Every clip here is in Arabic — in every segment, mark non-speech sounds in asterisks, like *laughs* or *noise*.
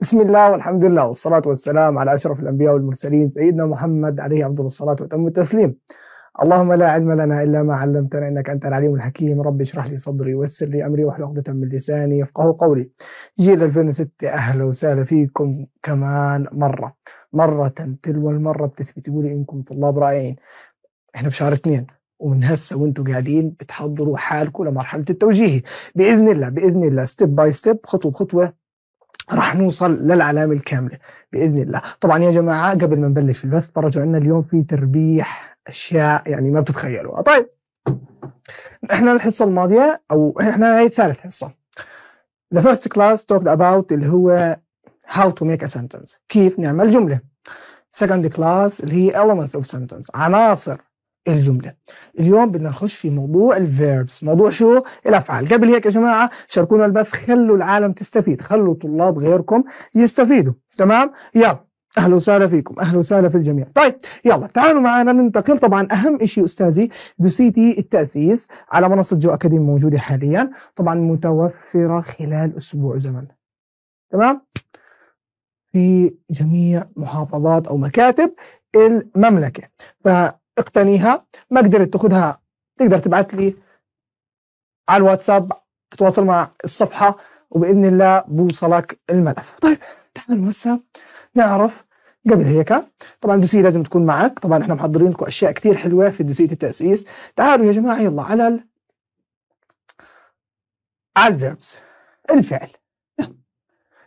بسم الله والحمد لله والصلاة والسلام على أشرف الأنبياء والمرسلين سيدنا محمد عليه أفضل الصلاة وتم التسليم اللهم لا علم لنا إلا ما علمتنا إنك أنت العليم الحكيم رب اشرح لي صدري ويسر لي أمري واحلل عقدة من لساني يفقه قولي جيل 2006 أهلا وسهلا فيكم كمان مرة مرة تلو المرة بتثبت لي إنكم طلاب رائعين إحنا بشهر اثنين ومن هسه وانتم قاعدين بتحضروا حالكم لمرحله التوجيهي باذن الله باذن الله ستيب باي ستيب خطوه بخطوه راح نوصل للعلامه الكامله باذن الله طبعا يا جماعه قبل ما نبلش في البث برجع عنا اليوم في تربيح اشياء يعني ما بتتخيلوها طيب احنا الحصه الماضيه او احنا هاي ثالث حصه The first class talked about اللي هو how to make a sentence كيف نعمل جمله second class اللي هي elements of sentence عناصر الجملة اليوم بدنا نخش في موضوع الفيربس موضوع شو الأفعال قبل هيك يا جماعة شاركونا البث خلوا العالم تستفيد خلوا طلاب غيركم يستفيدوا تمام يلا اهلا وسهلا فيكم اهلا وسهلا في الجميع طيب يلا تعالوا معنا ننتقل طبعا اهم شيء استاذي دوسيتي التاسيس على منصه جو اكاديمي موجوده حاليا طبعا متوفره خلال اسبوع زمن تمام في جميع محافظات او مكاتب المملكه ف اقتنيها ما قدرت تاخذها تقدر تبعث لي على الواتساب تتواصل مع الصفحه وباذن الله بوصلك الملف طيب تعال هسه نعرف قبل هيك طبعا الدوسيه لازم تكون معك طبعا احنا محضرين لكم اشياء كثير حلوه في دوسيه التاسيس تعالوا يا جماعه يلا على ال... على الفعل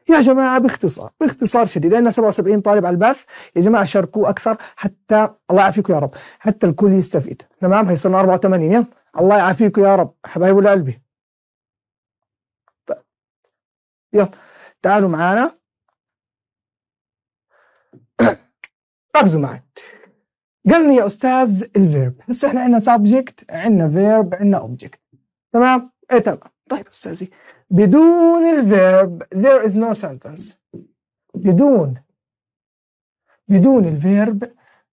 يا جماعه باختصار باختصار شديد لأن 77 طالب على البث يا جماعه شاركوا اكثر حتى الله يعافيكم يا رب حتى الكل يستفيد تمام هي صرنا 84 الله يعافيكم يا رب حبايب قلبي طيب. يلا تعالوا معانا *coughs* ركزوا معي قال لي يا استاذ الفيرب هسه احنا عندنا سبجكت عندنا فيرب عندنا اوبجكت تمام ايه تمام طيب استاذي بدون الفيرب there is no sentence بدون بدون الفيرب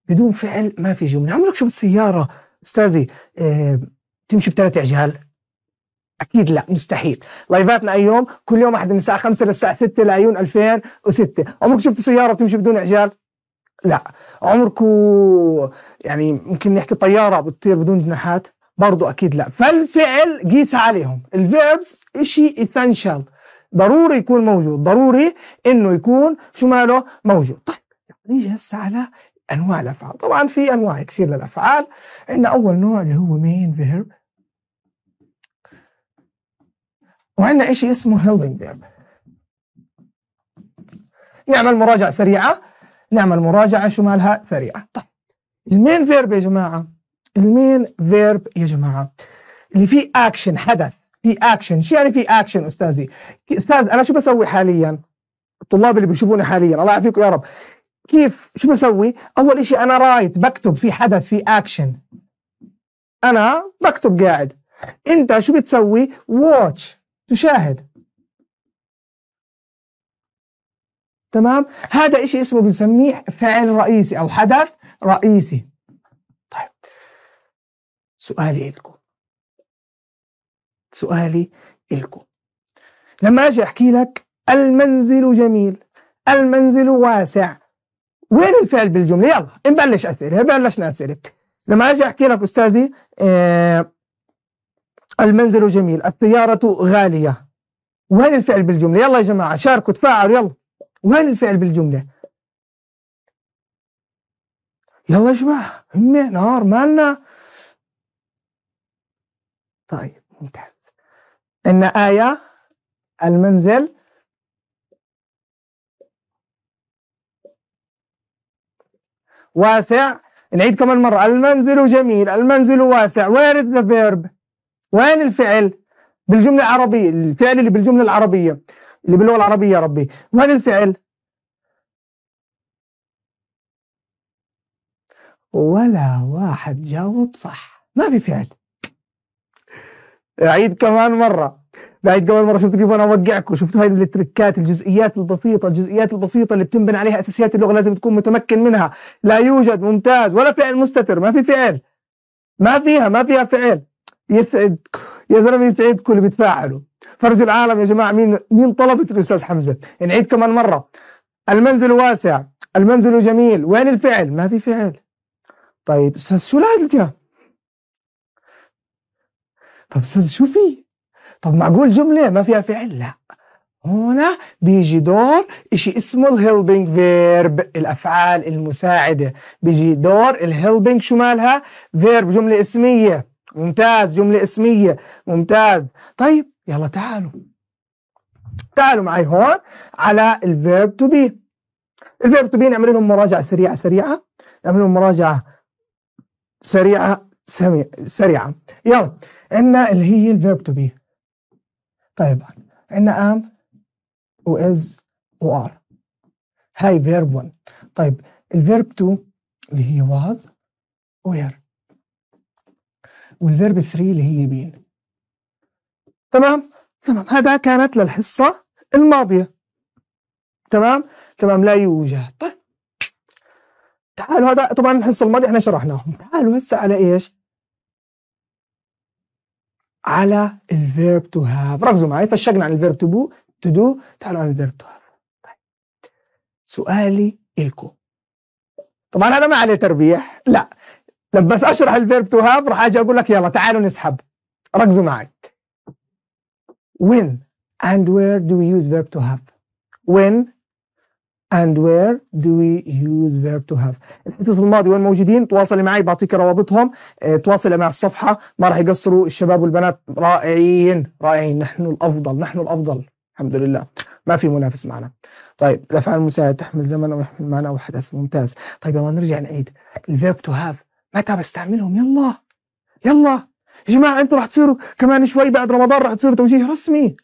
بدون فعل ما في جملة عمرك شفت سيارة أستاذي اه تمشي بثلاث عجال أكيد لا مستحيل لايفاتنا أي يوم كل يوم أحد من الساعة 5 للساعة 6 لعيون 2006 عمرك شفت سيارة بتمشي بدون عجال لا عمركم يعني ممكن نحكي طيارة بتطير بدون جناحات برضو اكيد لا فالفعل قيس عليهم الفيربس شيء essential ضروري يكون موجود ضروري انه يكون شو ماله موجود طيب نيجي هسه على انواع الافعال طبعا في انواع كثير للافعال عندنا اول نوع اللي هو مين فيرب وعندنا شيء اسمه هيلبينج فيرب نعمل مراجعه سريعه نعمل مراجعه شو مالها سريعه طيب المين فيرب يا جماعه المين فيرب يا جماعه اللي فيه اكشن حدث في اكشن شو يعني في اكشن استاذي استاذ انا شو بسوي حاليا الطلاب اللي بيشوفوني حاليا الله يعافيكم يا رب كيف شو بسوي اول شيء انا رايت بكتب في حدث في اكشن انا بكتب قاعد انت شو بتسوي واتش تشاهد تمام هذا شيء اسمه بنسميه فعل رئيسي او حدث رئيسي سؤالي إلكم سؤالي إلكم لما أجي أحكي لك المنزل جميل المنزل واسع وين الفعل بالجملة يلا نبلش أسئلة بلشنا أسئلة لما أجي أحكي لك أستاذي آه المنزل جميل السيارة غالية وين الفعل بالجملة يلا يا جماعة شاركوا تفاعلوا يلا وين الفعل بالجملة يلا يا جماعة همة نار مالنا طيب ممتاز إن آية المنزل واسع نعيد كمان مرة المنزل جميل المنزل واسع وين ذا فيرب وين الفعل بالجملة العربية الفعل اللي بالجملة العربية اللي باللغة العربية يا ربي وين الفعل ولا واحد جاوب صح ما في فعل اعيد كمان مره بعيد كمان مره شفتوا كيف انا اوقعكم شفتوا هاي التركات الجزئيات البسيطه الجزئيات البسيطه اللي بتنبني عليها اساسيات اللغه لازم تكون متمكن منها لا يوجد ممتاز ولا فعل مستتر ما في فعل ما فيها ما فيها فعل يسعد يا زلمه يسعدكم اللي بتفاعلوا فرج العالم يا جماعه مين مين طلبت الاستاذ حمزه نعيد كمان مره المنزل واسع المنزل جميل وين الفعل ما في فعل طيب استاذ شو لازم طب استاذ شو في؟ طب معقول جمله ما فيها فعل لا هنا بيجي دور شيء اسمه الهيلبنج فيرب الافعال المساعده بيجي دور الهيلبنج شو مالها فيرب جمله اسميه ممتاز جمله اسميه ممتاز طيب يلا تعالوا تعالوا معي هون على الفيرب تو بي الفيرب تو بي نعمل لهم مراجعه سريعه سريعه نعمل لهم مراجعه سريعه سريعه يلا عندنا اللي هي الفيرب تو بي طيب عندنا ام و ار هاي فيرب 1 طيب الفيرب 2 اللي هي was وير والفيرب 3 اللي هي بين تمام تمام هذا كانت للحصة الماضية تمام تمام لا يوجد طيب تعالوا هذا طبعا الحصة الماضية احنا شرحناهم تعالوا هسه على ايش على الفيرب تو هاف ركزوا معي فشقنا عن الفيرب تو بو تو دو تعالوا عن الفيرب تو هاف سؤالي الكو طبعا هذا ما عليه تربيح لا لما بس اشرح الفيرب تو هاف راح اجي اقول لك يلا تعالوا نسحب ركزوا معي when and where do we use verb to have when and where do we use verb to have الحصص الماضي موجودين تواصلي معي بعطيك روابطهم آه، تواصلي مع الصفحة ما راح يقصروا الشباب والبنات رائعين رائعين نحن الأفضل نحن الأفضل الحمد لله ما في منافس معنا طيب الأفعال المساعدة تحمل زمن ويحمل معنى أو حدث ممتاز طيب يلا نرجع نعيد الفيرب تو هاف متى بستعملهم يلا يلا يا جماعة أنتوا راح تصيروا كمان شوي بعد رمضان راح تصيروا توجيه رسمي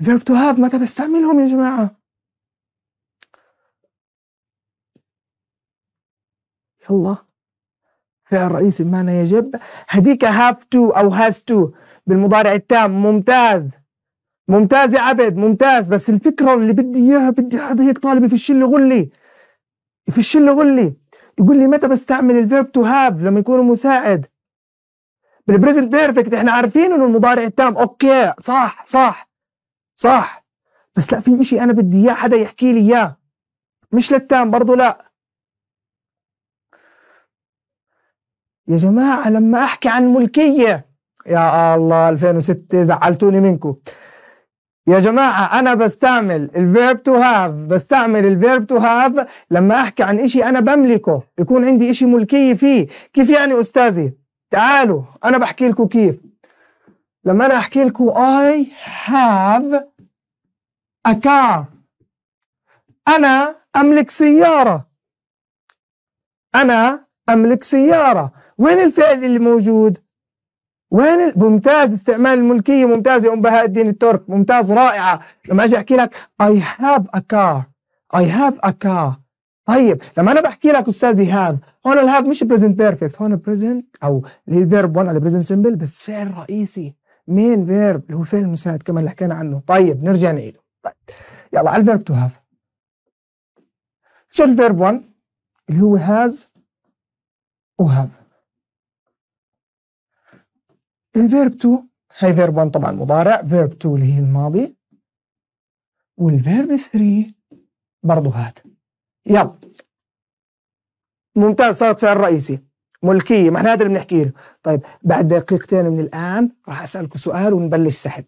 الفيرب تو هاف متى بستعملهم يا جماعة يلا فعل رئيسي بمعنى يجب هديك هاف تو أو هاز تو بالمضارع التام ممتاز ممتاز يا عبد ممتاز بس الفكرة اللي بدي إياها بدي حدا هيك طالب يفش لي غلي يفش لي غلي يقول لي متى بستعمل الفيرب تو هاف لما يكون مساعد بالبريزنت بيرفكت احنا عارفين انه المضارع التام اوكي صح صح صح بس لا في اشي انا بدي اياه حدا يحكي لي اياه مش للتام برضه لا يا جماعة لما أحكي عن ملكية يا الله 2006 زعلتوني منكم يا جماعة أنا بستعمل الفيرب تو هاف بستعمل الفيرب تو هاف لما أحكي عن إشي أنا بملكه يكون عندي إشي ملكية فيه كيف يعني أستاذي تعالوا أنا بحكي لكم كيف لما أنا أحكي لكم I have a car أنا أملك سيارة أنا أملك سيارة وين الفعل اللي موجود وين ال... ممتاز استعمال الملكية ممتاز يا أم بهاء الدين الترك ممتاز رائعة لما أجي أحكي لك I have a car I have a car طيب لما أنا بحكي لك أستاذ إيهاب هون الهاب مش بريزنت بيرفكت هون بريزنت أو اللي الفيرب 1 على بريزنت سمبل بس فعل رئيسي مين فيرب اللي هو الفعل المساعد كمان اللي حكينا عنه طيب نرجع نعيده طيب يلا على الفيرب تو هاف شو الفيرب 1 اللي هو هاز وهاف الفيرب 2 هاي فيرب 1 طبعا مضارع فيرب 2 اللي هي الماضي والفيرب 3 برضه هذا يلا ممتاز صارت فعل رئيسي ملكيه ما احنا هذا اللي بنحكي له طيب بعد دقيقتين من الان راح اسالكم سؤال ونبلش سحب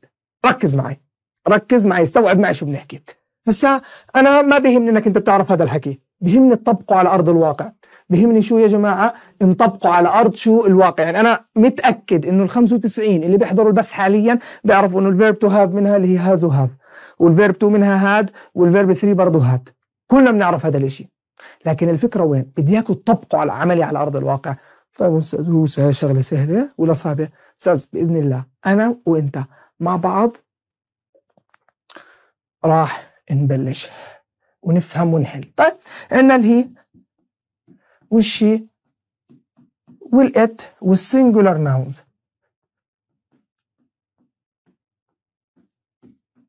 ركز معي ركز معي استوعب معي شو بنحكي هسا انا ما بيهمني انك انت بتعرف هذا الحكي بيهمني تطبقه على ارض الواقع بيهمني شو يا جماعه انطبقوا على أرض شو الواقع يعني انا متاكد انه ال 95 اللي بيحضروا البث حاليا بيعرفوا انه الفيرب تو هاف منها اللي هي هاز وهاف والفيرب تو منها هاد والفيرب 3 برضه هاد كلنا بنعرف هذا الإشي لكن الفكره وين بدي اياكم تطبقوا على عملي على ارض الواقع طيب استاذ هو شغله سهله ولا صعبه استاذ باذن الله انا وانت مع بعض راح نبلش ونفهم ونحل طيب عندنا اللي هي والشي والات والسنجولار ناونز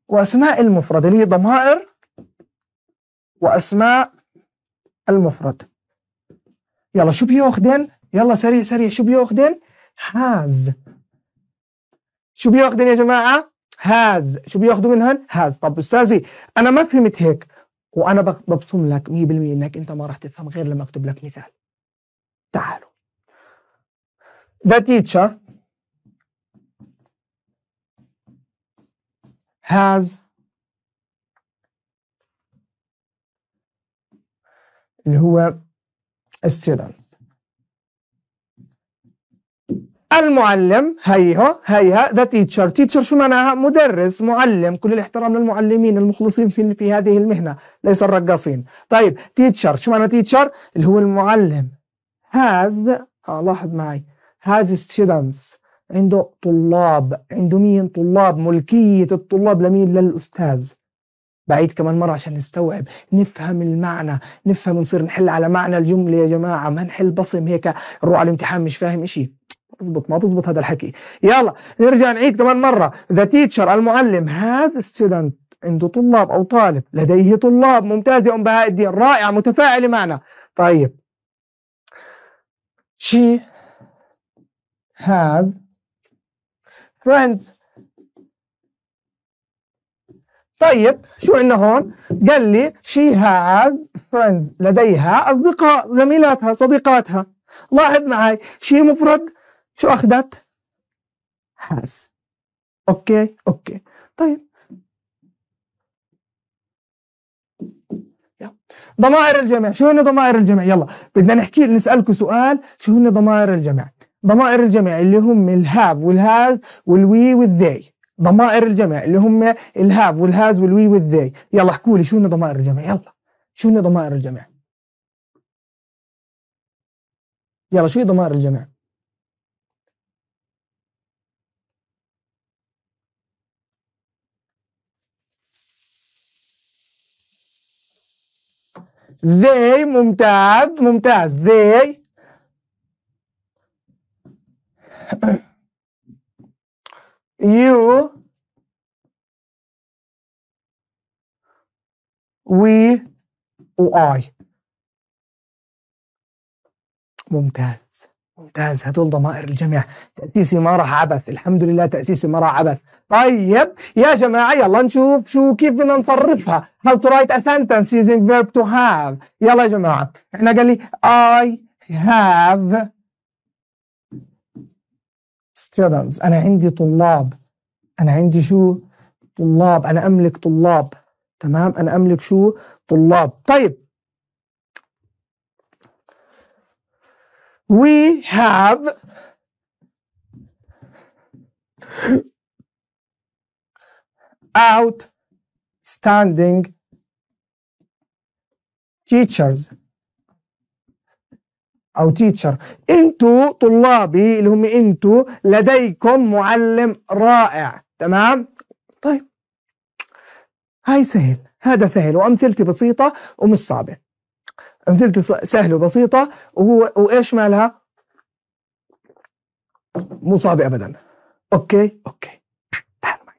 واسماء المفرد اللي هي ضمائر واسماء المفرد يلا شو بياخدن يلا سريع سريع شو بياخدن هاز شو بياخدن يا جماعه هاز شو بياخدوا منهن هاز طب استاذي انا ما فهمت هيك وانا ببصم لك 100% انك انت ما راح تفهم غير لما اكتب لك مثال تعالوا The teacher has اللي هو student المعلم هيها هيها ذا تيتشر تيتشر شو معناها مدرس معلم كل الاحترام للمعلمين المخلصين في في هذه المهنه ليس الرقاصين طيب تيتشر شو معنى تيتشر اللي هو المعلم هاز آه، لاحظ معي هاز ستودنتس عنده طلاب عنده مين طلاب ملكيه الطلاب لمين للاستاذ بعيد كمان مرة عشان نستوعب نفهم المعنى نفهم نصير نحل على معنى الجملة يا جماعة ما نحل بصم هيك نروح على الامتحان مش فاهم اشي بزبط ما بزبط هذا الحكي يلا نرجع نعيد كمان مرة the teacher المعلم has student عنده طلاب أو طالب لديه طلاب ممتازة أم بهاء الدين رائعة متفاعلة معنا طيب she has friends طيب شو عندنا هون؟ قال لي she has friends لديها أصدقاء زميلاتها صديقاتها لاحظ معي شي مفرد شو أخذت؟ حاس أوكي أوكي طيب ضمائر الجمع شو هن ضمائر الجمع يلا بدنا نحكي نسألكم سؤال شو هن ضمائر الجمع ضمائر الجمع اللي هم الهاب والهاز والوي والذي ضمائر الجمع اللي هم الهاب والهاز والوي والذي يلا احكوا لي شو هن ضمائر الجمع يلا شو هن ضمائر الجمع يلا شو هي ضمائر الجمع they ممتاز ممتاز they you we و I ممتاز ممتاز هدول ضمائر الجميع تأسيسي ما راح عبث الحمد لله تأسيسي ما راح عبث طيب يا جماعة يلا نشوف شو كيف بدنا نصرفها how to write a sentence using verb to have يلا يا جماعة احنا قال لي I have students أنا عندي طلاب أنا عندي شو طلاب أنا أملك طلاب تمام أنا أملك شو طلاب طيب we have outstanding teachers او تيتشر أنتو طلابي اللي هم أنتو لديكم معلم رائع تمام طيب هاي سهل هذا سهل وامثلتي بسيطه ومش صعبه امثلتي سهله وبسيطه وايش مالها؟ مو صعبه ابدا اوكي اوكي تعال معي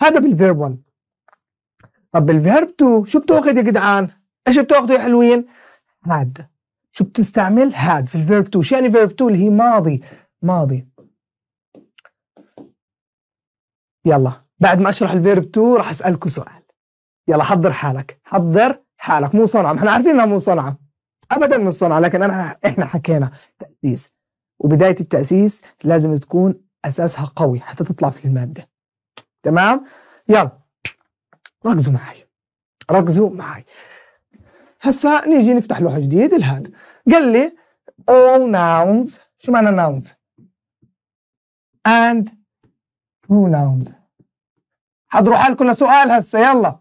هذا بالفيرب 1 طب بالفيرب 2 شو بتاخذ يا جدعان؟ ايش بتاخذوا يا حلوين؟ هاد شو بتستعمل؟ هاد في الفيرب 2 شو يعني فيرب 2 اللي هي ماضي ماضي يلا بعد ما اشرح الفيرب 2 راح اسالكم سؤال يلا حضر حالك حضر حالك مو صنعة احنا عارفين انها مو صنعة ابدا مو صنعة لكن انا احنا حكينا تأسيس وبداية التأسيس لازم تكون اساسها قوي حتى تطلع في المادة تمام يلا ركزوا معي ركزوا معي هسا نيجي نفتح لوحة جديد الهاد قال لي all nouns شو معنى nouns and pronouns حضروا حالكم لسؤال هسا يلا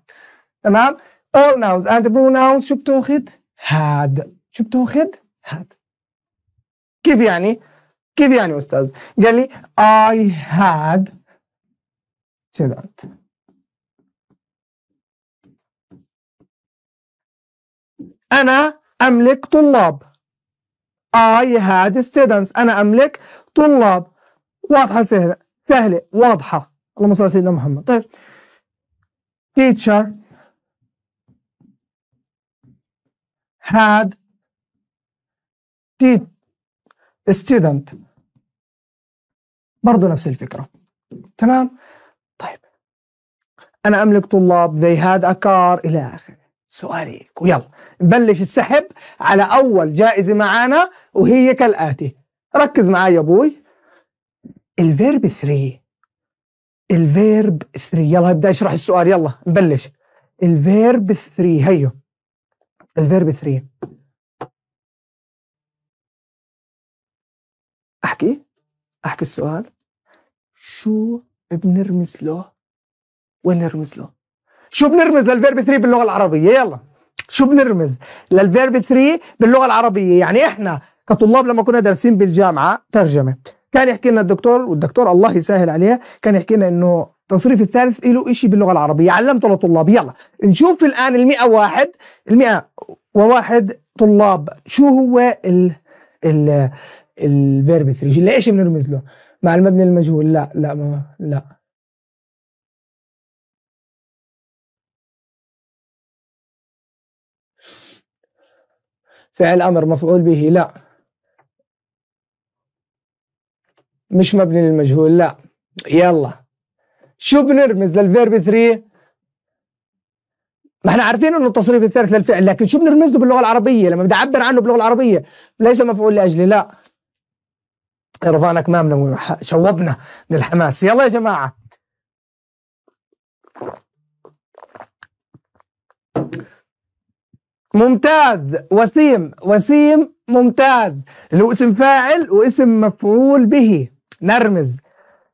تمام all nouns and pronouns شو بتاخذ؟ had شو بتاخذ؟ had كيف يعني؟ كيف يعني أستاذ؟ قال لي I had student أنا أملك طلاب I had students أنا أملك طلاب واضحة سهلة سهلة واضحة اللهم صل على سيدنا محمد طيب teacher had student برضو نفس الفكرة تمام طيب أنا أملك طلاب they had a car إلى آخره سؤاليك ويلا نبلش السحب على أول جائزة معانا وهي كالآتي ركز معي يا أبوي الفيرب 3 الفيرب 3 يلا بدي اشرح السؤال يلا نبلش الفيرب 3 هيو الفيرب 3 احكي احكي السؤال شو بنرمز له وين نرمز له شو بنرمز للفيرب 3 باللغه العربيه يلا شو بنرمز للفيرب 3 باللغه العربيه يعني احنا كطلاب لما كنا دارسين بالجامعه ترجمه كان يحكي لنا الدكتور والدكتور الله يسهل عليه كان يحكي لنا انه التصريف الثالث له شيء باللغه العربيه علمته لطلابي يلا نشوف الان المئة واحد المئة وواحد طلاب شو هو ال ال الفيرب 3 ليش بنرمز له مع المبني المجهول لا لا ما لا فعل امر مفعول به لا مش مبني للمجهول لا يلا شو بنرمز للفيرب 3 ما احنا عارفين انه التصريف الثالث للفعل لكن شو بنرمز له باللغه العربيه لما بدي اعبر عنه باللغه العربيه ليس مفعول لاجله لا رفعنا كمامنا شوبنا من الحماس يلا يا جماعه ممتاز وسيم وسيم ممتاز اللي هو اسم فاعل واسم مفعول به نرمز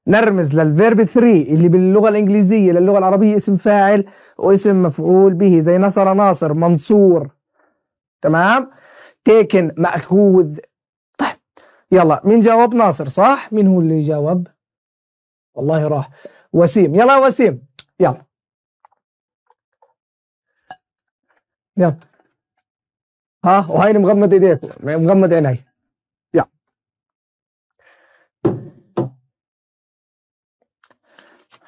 نرمز للفيرب 3 اللي باللغة الإنجليزية للغة العربية اسم فاعل واسم مفعول به زي نصر ناصر منصور تمام تيكن مأخوذ طيب يلا مين جاوب ناصر صح مين هو اللي جاوب والله راح وسيم يلا وسيم يلا يلا ها وهيني مغمض ايديك مغمض عيني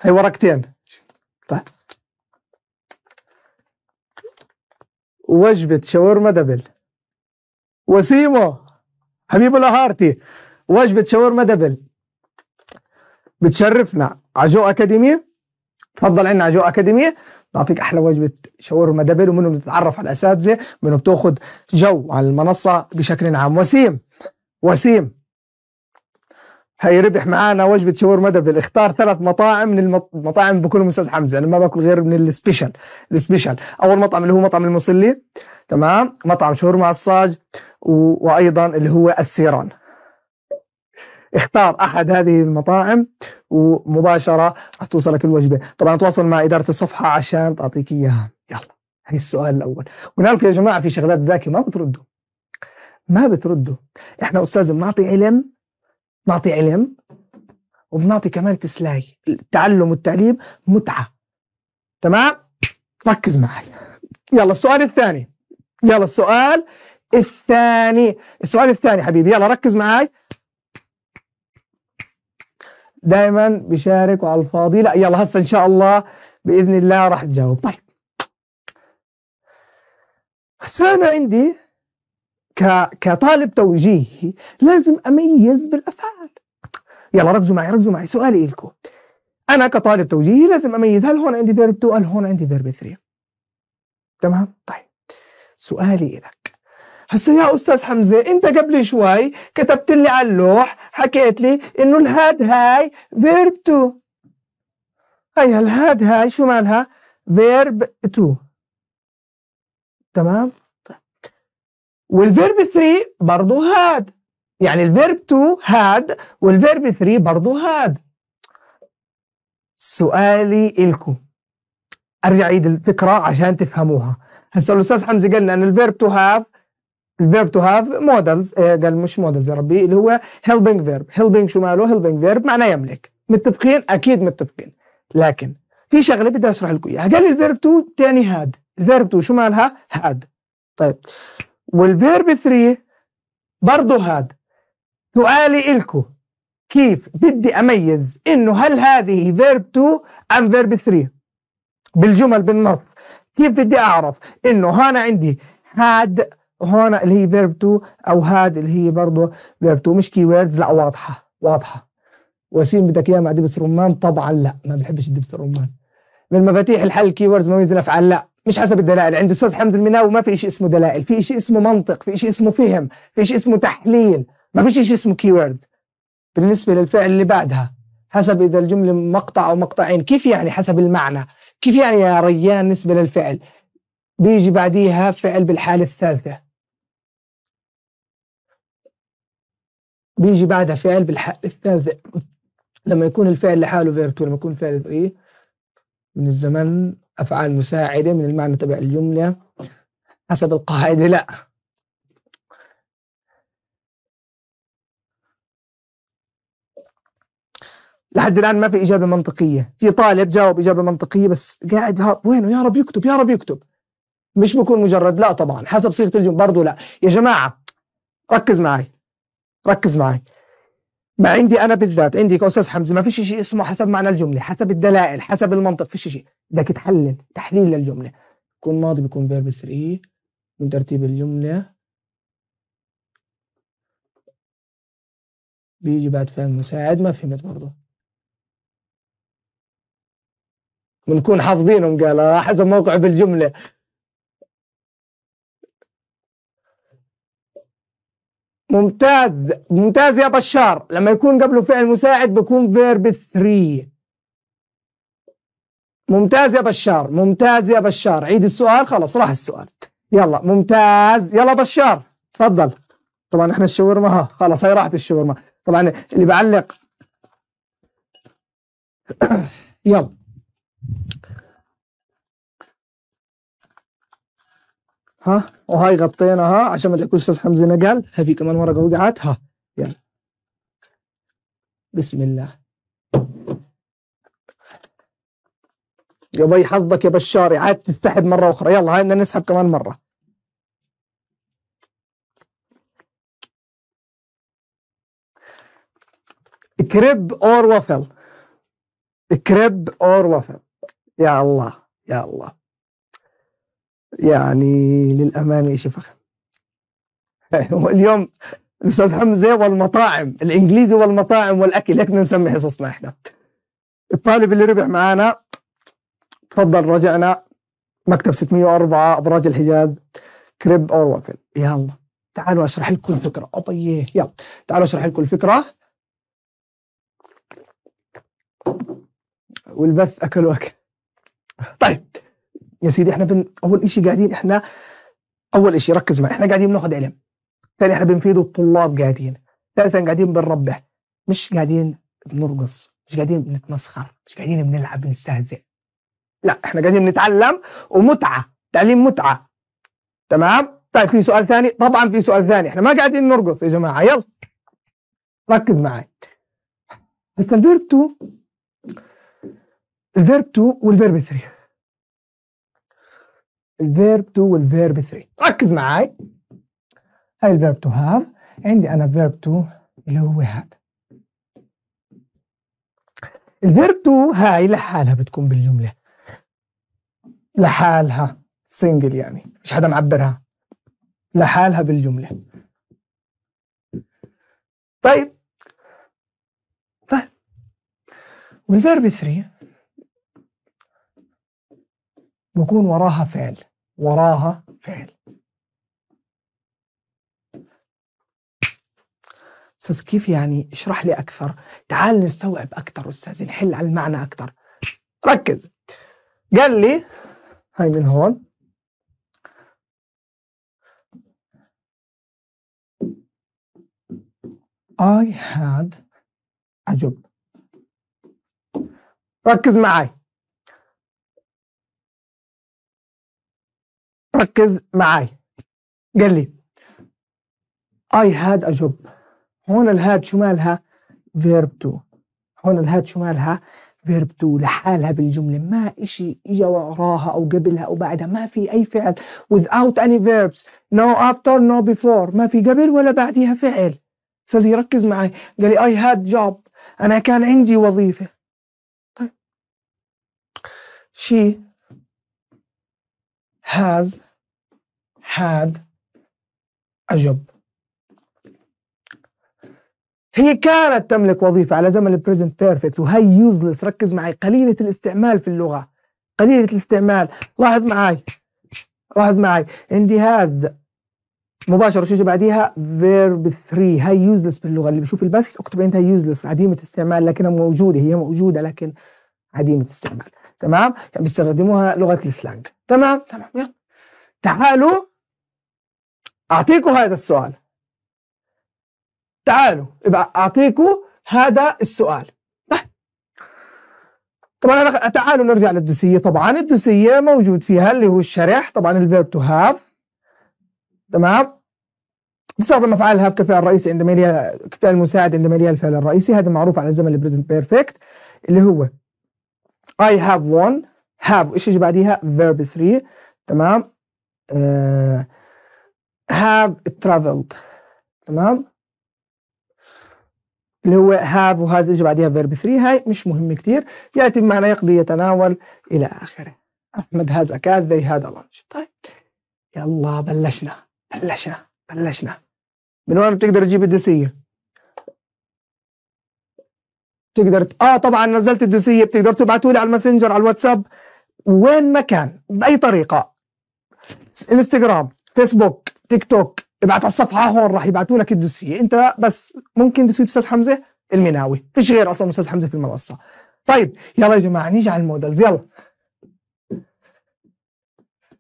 هي ورقتين طيب وجبة شاورما دبل وسيمو حبيب الأهارتي وجبة شاورما دبل بتشرفنا عجو أكاديمية تفضل عندنا عجو أكاديمية نعطيك أحلى وجبة شاورما دبل ومنهم بتتعرف على الأساتذة منهم بتاخذ جو على المنصة بشكل عام وسيم وسيم هيربح معانا وجبه شاورما دبل اختار ثلاث مطاعم من المطاعم بكل استاذ حمزه انا ما باكل غير من السبيشال السبيشال اول مطعم اللي هو مطعم المصلي تمام مطعم شاورما الصاج و... وايضا اللي هو السيران اختار احد هذه المطاعم ومباشره راح توصلك الوجبه طبعا تواصل مع اداره الصفحه عشان تعطيك اياها يلا هي السؤال الاول هنالك يا جماعه في شغلات زاكي ما بتردوا ما بتردوا احنا استاذ بنعطي علم بنعطي علم وبنعطي كمان تسلاي التعلم والتعليم متعة تمام ركز معي يلا السؤال الثاني يلا السؤال الثاني السؤال الثاني حبيبي يلا ركز معي دائما بشارك على الفاضي لا يلا هسه ان شاء الله باذن الله راح تجاوب طيب هسه انا عندي كطالب توجيهي لازم اميز بالافعال يلا ركزوا معي ركزوا معي سؤالي لكم انا كطالب توجيهي لازم اميز هل هون عندي فيرب 2 هل هون عندي فيرب 3 تمام طيب سؤالي لك هسا يا استاذ حمزه انت قبل شوي كتبت لي على اللوح حكيت لي انه الهاد هاي فيرب 2 هي الهاد هاي شو مالها فيرب 2 تمام والفيرب 3 برضه هاد يعني الفيرب 2 هاد والفيرب 3 برضه هاد سؤالي إلكم ارجع عيد الفكره عشان تفهموها هسه الاستاذ حمزه قال لنا ان الفيرب تو هاف الفيرب تو هاف مودلز قال مش مودلز يا ربي اللي هو هيلبنج فيرب هيلبنج شو ماله هيلبنج فيرب معناه يملك متفقين اكيد متفقين لكن في شغله بدي اشرح لكم اياها قال لي الفيرب تو ثاني هاد الفيرب تو شو مالها هاد طيب والفيرب 3 برضه هاد سؤالي إلكو كيف بدي أميز إنه هل هذه فيرب 2 أم فيرب 3 بالجمل بالنص كيف بدي أعرف إنه هنا عندي هاد هنا اللي هي فيرب 2 او هاد اللي هي برضه فيرب 2 مش كي ويردز لا واضحه واضحه وسيم بدك اياها مع دبس رمان طبعا لا ما بحبش دبس الرمان من مفاتيح الحل كي ويردز بينزل الافعال لا مش حسب الدلائل عند الاستاذ حمزه المناوي ما في شيء اسمه دلائل في شيء اسمه منطق في شيء اسمه فهم في شيء اسمه تحليل ما في شيء اسمه كيورد بالنسبه للفعل اللي بعدها حسب اذا الجمله مقطع او مقطعين كيف يعني حسب المعنى كيف يعني يا ريان نسبه للفعل بيجي بعديها فعل بالحاله الثالثه بيجي بعدها فعل بالحاله الثالثه لما يكون الفعل لحاله فيرتو لما يكون فعل ايه من الزمن أفعال مساعدة من المعنى تبع الجملة حسب القاعدة لا لحد الآن ما في إجابة منطقية في طالب جاوب إجابة منطقية بس قاعد وينه يا رب يكتب يا رب يكتب مش بكون مجرد لا طبعا حسب صيغة الجملة برضه لا يا جماعة ركز معي ركز معي ما عندي انا بالذات عندي كاستاذ حمزه ما فيش شيء اسمه حسب معنى الجمله حسب الدلائل حسب المنطق فيش شيء بدك تحلل تحليل للجمله يكون ماضي بيكون فيرب 3 من ترتيب الجمله بيجي بعد فعل مساعد ما فهمت برضه بنكون حافظينهم قال حسب موقع بالجمله ممتاز ممتاز يا بشار لما يكون قبله فعل مساعد بكون فيرب 3 ممتاز يا بشار ممتاز يا بشار عيد السؤال خلاص راح السؤال يلا ممتاز يلا بشار تفضل طبعا احنا الشاورما ها خلاص هي راحت الشاورما طبعا اللي بعلق *coughs* يلا ها وهاي غطيناها عشان ما تكون استاذ حمزه نقل هذه كمان ورقه وقعت ها يلا بسم الله يا بي حظك يا بشاري عاد تستحب مره اخرى يلا هاي بدنا نسحب كمان مره كريب اور وافل كريب اور وافل يا الله يا الله يعني للامانه شيء فخم *laughs* واليوم الاستاذ حمزه والمطاعم الانجليزي والمطاعم والاكل هيك نسمي حصصنا احنا الطالب اللي ربح معانا تفضل رجعنا مكتب 604 ابراج الحجاز كريب اور وافل يلا تعالوا اشرح لكم الفكره ابيه طيب، يلا تعالوا اشرح لكم الفكره والبث اكل واكل طيب يا سيدي احنا بن... اول شيء قاعدين احنا اول شيء ركز معي احنا قاعدين بناخذ علم ثاني احنا بنفيد الطلاب قاعدين ثالثا قاعدين بنربح مش قاعدين بنرقص مش قاعدين بنتمسخر مش قاعدين بنلعب بنستهزئ لا احنا قاعدين بنتعلم ومتعه تعليم متعه تمام طيب في سؤال ثاني طبعا في سؤال ثاني احنا ما قاعدين نرقص يا جماعه يلا ركز معي بس الفيرب 2 الفيرب 2 والفيرب 3 الفيرب تو والفيرب 3 ركز معاي هاي الفيرب تو هاف عندي انا فيرب تو اللي هو هذا الفيرب تو هاي لحالها بتكون بالجمله لحالها سنجل يعني مش حدا معبرها لحالها بالجمله طيب طيب والفيرب 3 بكون وراها فعل وراها فعل أستاذ كيف يعني اشرح لي أكثر تعال نستوعب أكثر أستاذ نحل على المعنى أكثر ركز قال لي هاي من هون I had job ركز معي ركز معاي قال لي I had a job هون الهاد شو مالها verb to هون الهاد شو مالها verb to لحالها بالجملة ما إشي إجا وراها أو قبلها أو بعدها ما في أي فعل without any verbs no after no before ما في قبل ولا بعديها فعل أستاذ يركز معي قال لي I had job أنا كان عندي وظيفة طيب she has had a job هي كانت تملك وظيفة على زمن البريزنت بيرفكت وهي يوزلس ركز معي قليلة الاستعمال في اللغة قليلة الاستعمال لاحظ معي لاحظ معي عندي هاز مباشرة شو بعديها فيرب 3 هاي يوزلس باللغة اللي بشوف البث اكتب عندها يوزلس عديمة استعمال لكنها موجودة هي موجودة لكن عديمة استعمال تمام يعني بيستخدموها لغة السلانج تمام تمام يلا تعالوا أعطيكم هذا السؤال تعالوا أعطيكم هذا السؤال طيب. طبعا أنا تعالوا نرجع للدوسية طبعا الدوسية موجود فيها اللي هو الشرح طبعا الفيرب تو هاف تمام تستخدم أفعال هاف كفعل رئيسي عندما يليها كفعل مساعد عندما يليها الفعل الرئيسي هذا معروف على زمن البريزنت بيرفكت اللي هو I have one have ايش يجي بعديها verb 3 تمام آه have traveled تمام اللي هو have وهذا يجي بعديها فيرب 3 هاي مش مهم كثير ياتي بمعنى يقضي يتناول الى اخره احمد هذا اكاد ذي هاد لانش طيب يلا بلشنا بلشنا بلشنا من وين بتقدر تجيب الدوسيه؟ بتقدر اه طبعا نزلت الدوسيه بتقدر تبعتوا لي على الماسنجر على الواتساب وين ما كان باي طريقه انستغرام فيسبوك تيك توك ابعت على الصفحه هون راح يبعثوا لك الدوسيه انت بس ممكن دوسيه استاذ حمزه المناوي فيش غير اصلا استاذ حمزه في المنصه طيب يلا يا جماعه نيجي على المودلز يلا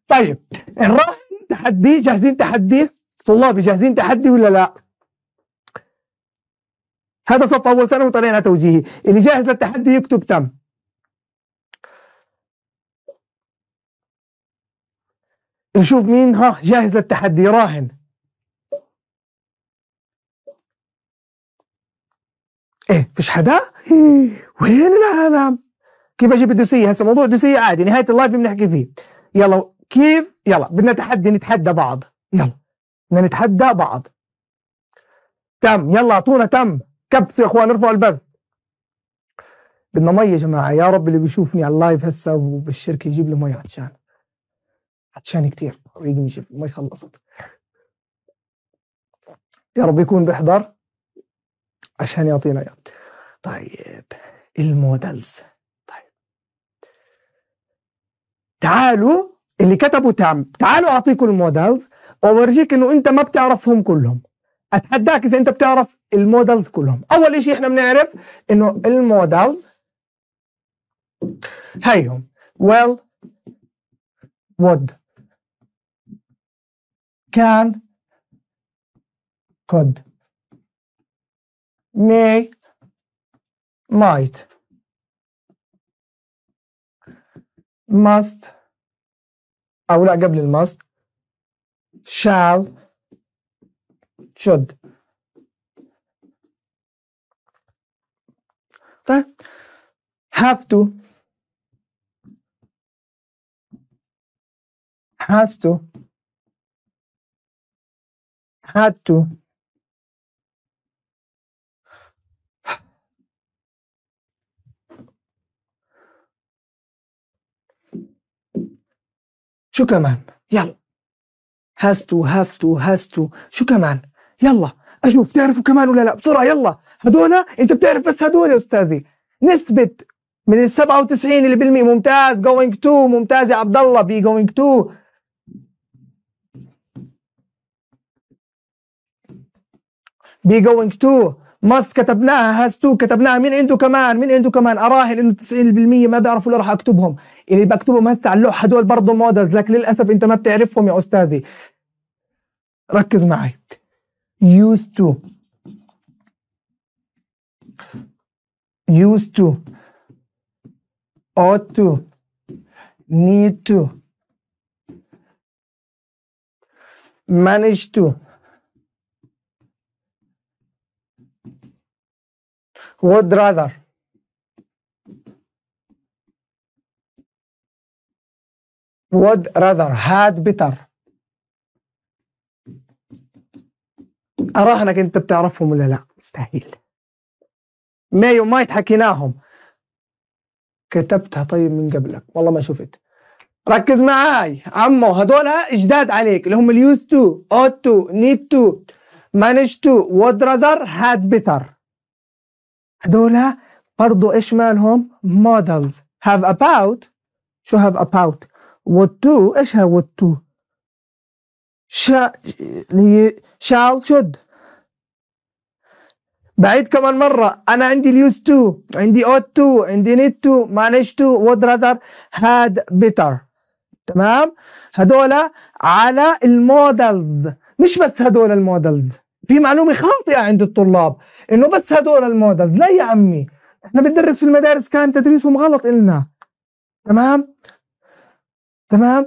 طيب نروح تحدي جاهزين تحدي طلابي جاهزين تحدي ولا لا هذا صف اول ثانوي وطلعنا توجيهي اللي جاهز للتحدي يكتب تم نشوف مين ها جاهز للتحدي راهن ايه فيش حدا وين العالم كيف اجيب الدوسيه هسه موضوع الدوسيه عادي نهايه اللايف بنحكي فيه يلا كيف يلا بدنا تحدي نتحدى بعض يلا بدنا نتحدى بعض تم يلا اعطونا تم كبسوا يا اخوان ارفعوا البث بدنا مي يا جماعه يا رب اللي بيشوفني على اللايف هسه وبالشركه يجيب لي مي عطشان عطشان كثير ريقني جيب ما خلصت يا رب يكون بيحضر عشان يعطينا اياه طيب المودلز طيب تعالوا اللي كتبوا تعم تعالوا اعطيكم المودلز واورجيك انه انت ما بتعرفهم كلهم اتحداك اذا انت بتعرف المودلز كلهم اول شيء احنا بنعرف انه المودلز هيهم well would can could may might must أو لا قبل الماست shall should طيب have to has to had to شو كمان يلا has to have to has to شو كمان يلا اشوف تعرفوا كمان ولا لا بسرعه يلا هدول انت بتعرف بس هدول يا استاذي نسبه من ال 97 اللي بالمئة ممتاز going to ممتاز يا عبد الله بي going to بي جوينج تو ماست كتبناها هاز تو كتبناها مين عنده كمان مين عنده كمان اراهن انه 90% ما بيعرفوا اللي راح اكتبهم اللي بكتبهم هسه على اللوحه هدول برضه مودلز لك للاسف انت ما بتعرفهم يا استاذي ركز معي used to used to ought to need to manage to would rather would rather had better أراهنك أنت بتعرفهم ولا لا مستحيل مايو مايت حكيناهم كتبتها طيب من قبلك والله ما شفت ركز معاي عمو هدول جداد عليك اللي هم اليوز تو اوت تو نيد تو مانج تو وود راذر هاد بيتر هذول برضو ايش مالهم؟ models have about شو have about would do ايش would do؟ shall should بعيد كمان مرة أنا عندي اليوز تو عندي اوت تو عندي نيد تو مانج تو وود راذر هاد بيتر تمام هدول على المودلز مش بس هدول المودلز في معلومه خاطئه عند الطلاب انه بس هدول المودلز لا يا عمي احنا بندرس في المدارس كان تدريسهم غلط إلنا تمام تمام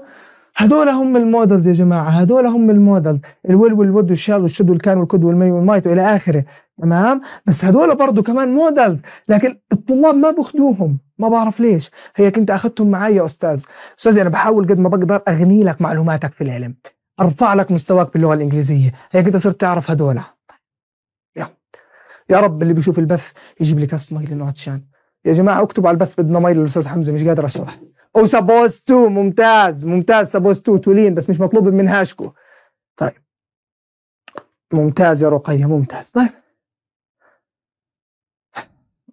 هدول هم المودلز يا جماعه هدول هم المودلز الول والود والشال والشد والكان والكد والمي والمايت والى اخره تمام بس هدول برضه كمان مودلز لكن الطلاب ما بخدوهم ما بعرف ليش هيك انت اخذتهم معي يا استاذ استاذ انا بحاول قد ما بقدر اغني لك معلوماتك في العلم ارفع لك مستواك باللغه الانجليزيه هيك انت صرت تعرف هدول يا يا رب اللي بيشوف البث يجيب لي كاس مي لانه عطشان يا جماعه اكتبوا على البث بدنا مي للاستاذ حمزه مش قادر اشرح او سبوز تو ممتاز ممتاز سبوز تو تولين بس مش مطلوب من هاشكو طيب ممتاز يا رقيه ممتاز طيب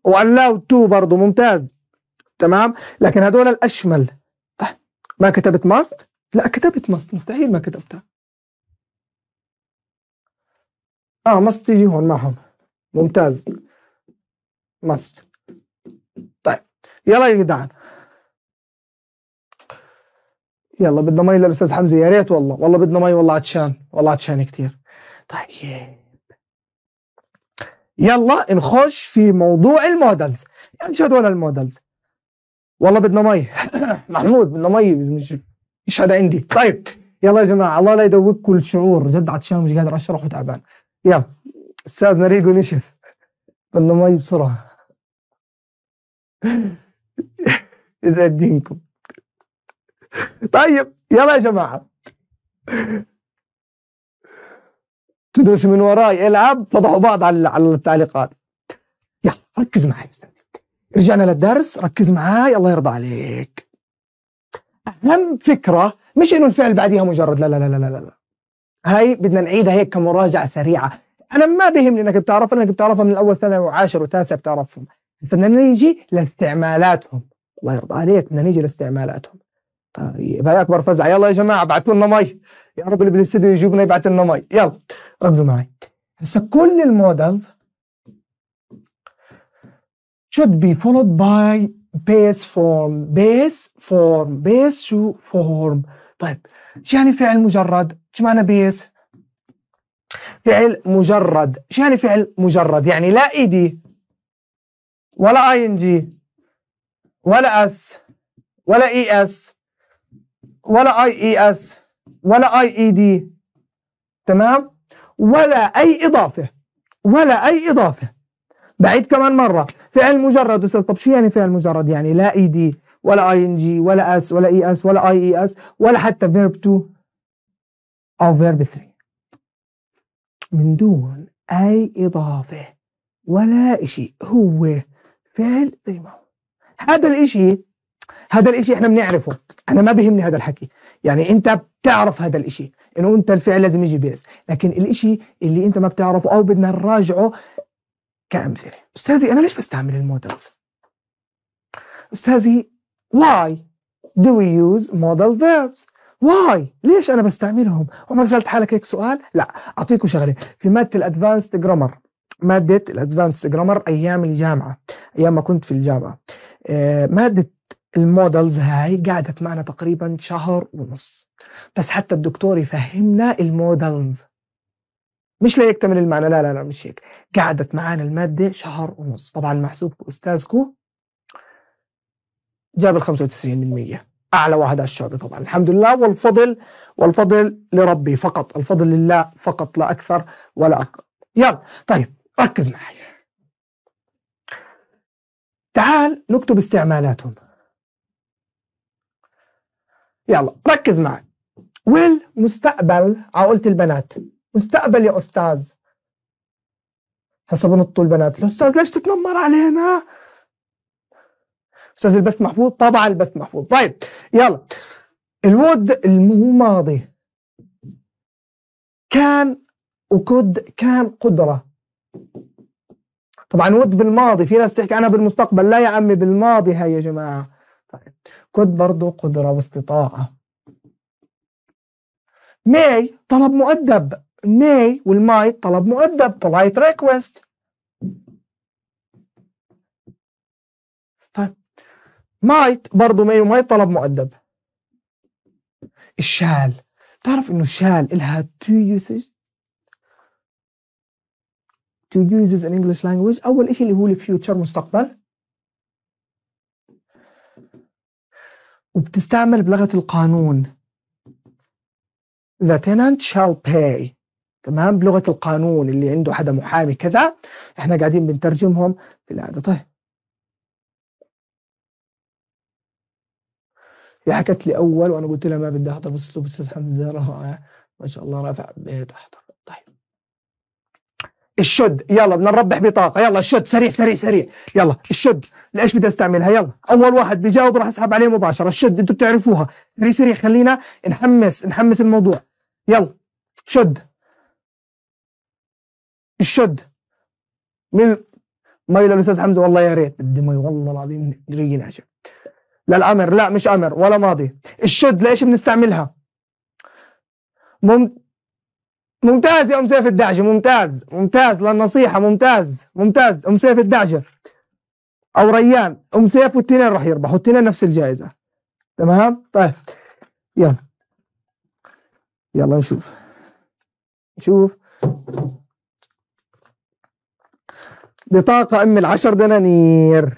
واللاو تو برضه ممتاز تمام لكن هدول الاشمل طيب ما كتبت ماست لا كتبت ماست مستحيل ما كتبتها اه ماست تيجي هون معهم ممتاز ماست طيب يلا يا جدعان يلا بدنا مي للاستاذ حمزه يا ريت والله والله بدنا مي والله عطشان والله عطشان كثير طيب يلا نخش في موضوع المودلز ايش يعني هدول المودلز والله بدنا مي *coughs* محمود بدنا مي مش هذا عندي طيب يلا يا جماعه الله لا كل الشعور جد عطشان مش قادر اشرح وتعبان يلا استاذ ريجو نشف قلنا مي بسرعه اذا *laughs* دينكم طيب يلا يا جماعه تدرس من وراي العب فضحوا بعض على على التعليقات يلا ركز معي استاذ رجعنا للدرس ركز معي الله يرضى عليك اهم فكره مش انه الفعل بعديها مجرد لا لا لا لا لا, لا. هاي بدنا نعيدها هيك كمراجعه سريعه انا ما بيهمني انك بتعرف انك بتعرفها من الاول ثانوي وعاشر وتاسع بتعرفهم بس بدنا نيجي لاستعمالاتهم الله يرضى عليك بدنا نيجي لاستعمالاتهم طيب هاي اكبر فزعه يلا يا جماعه ابعتوا لنا مي يا رب اللي بالاستديو يجيبنا يبعث لنا مي يلا ركزوا معي هسه كل المودلز should be followed by بيس فورم بيس فورم بيس شو فورم طيب شو يعني فعل مجرد شو معنى بيس فعل مجرد شو يعني فعل مجرد يعني لا ايدي ولا اي ان جي ولا اس ولا اي اس ولا اي اي اس ولا اي اي دي تمام ولا اي اضافه ولا اي اضافه بعيد كمان مرة فعل مجرد أستاذ طب شو يعني فعل مجرد يعني لا اي دي ولا اي ان جي ولا اس ولا اي اس ولا اي اي اس ولا حتى فيرب 2 أو فيرب 3 من دون أي إضافة ولا إشي هو فعل زي ما هو هذا الإشي هذا الإشي إحنا بنعرفه أنا ما بهمني هذا الحكي يعني أنت بتعرف هذا الإشي إنه أنت الفعل لازم يجي بيس لكن الإشي اللي أنت ما بتعرفه أو بدنا نراجعه كأمثلة أستاذي أنا ليش بستعمل المودلز أستاذي why do we use modal verbs واي ليش انا بستعملهم وما سالت حالك هيك سؤال لا اعطيكم شغله في ماده الادفانسد جرامر ماده الادفانسد جرامر ايام الجامعه ايام ما كنت في الجامعه آه، ماده المودلز هاي قعدت معنا تقريبا شهر ونص بس حتى الدكتور يفهمنا المودلز مش لا يكتمل المعنى لا لا لا مش هيك قعدت معانا الماده شهر ونص طبعا المحسوب أستاذكو جاب ال 95% اعلى واحد على الشعبي طبعا الحمد لله والفضل والفضل لربي فقط الفضل لله فقط لا اكثر ولا اقل يلا طيب ركز معي تعال نكتب استعمالاتهم يلا ركز معي مستقبل عائلة البنات مستقبل يا استاذ هسه بنطوا البنات الاستاذ ليش تتنمر علينا استاذ البث محفوظ طبعا البث محفوظ طيب يلا الود المو ماضي كان وكد كان قدره طبعا ود بالماضي في ناس بتحكي عنها بالمستقبل لا يا عمي بالماضي هاي يا جماعه طيب كد برضه قدره واستطاعه ماي طلب مؤدب may might طلب مؤدب polite request طيب might برضه may وmight طلب مؤدب الشال تعرف انه شال الها two uses two uses in English language أول شيء اللي هو الفيوتشر مستقبل وبتستعمل بلغة القانون The tenant shall pay تمام بلغه القانون اللي عنده حدا محامي كذا احنا قاعدين بنترجمهم في العاده طيب هي حكت لي اول وانا قلت لها ما بدي احضر بس بس استاذ حمزه رائع ما شاء الله رافع بيت احضر طيب الشد يلا بدنا نربح بطاقه يلا الشد سريع سريع سريع يلا الشد ليش بدي استعملها يلا اول واحد بيجاوب راح اسحب عليه مباشره الشد انتم بتعرفوها سريع سريع خلينا نحمس نحمس الموضوع يلا شد الشد من ما للاستاذ الاستاذ حمزه والله يا ريت بدي مي والله العظيم ريقين عشان لا الامر لا مش امر ولا ماضي الشد ليش بنستعملها مم... ممتاز يا ام سيف الدعجه ممتاز ممتاز للنصيحه ممتاز ممتاز ام سيف الدعجه او ريان ام سيف والتنين راح يربحوا التنين نفس الجائزه تمام طيب يلا يلا نشوف نشوف بطاقة أم العشر دنانير